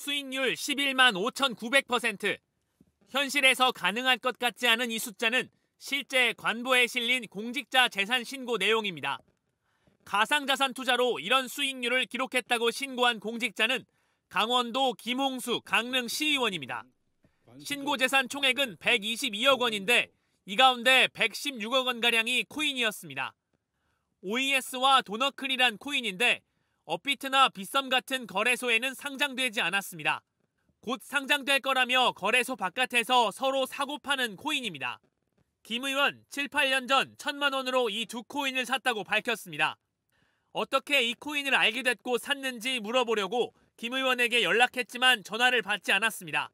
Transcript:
수익률 11만 5,900%. 현실에서 가능할 것 같지 않은 이 숫자는 실제 관보에 실린 공직자 재산 신고 내용입니다. 가상자산 투자로 이런 수익률을 기록했다고 신고한 공직자는 강원도 김홍수 강릉 시의원입니다. 신고 재산 총액은 122억 원인데 이 가운데 116억 원가량이 코인이었습니다. OES와 도너클이란 코인인데 업비트나 빗썸 같은 거래소에는 상장되지 않았습니다. 곧 상장될 거라며 거래소 바깥에서 서로 사고 파는 코인입니다. 김 의원 7, 8년 전 천만 원으로 이 두 코인을 샀다고 밝혔습니다. 어떻게 이 코인을 알게 됐고 샀는지 물어보려고 김 의원에게 연락했지만 전화를 받지 않았습니다.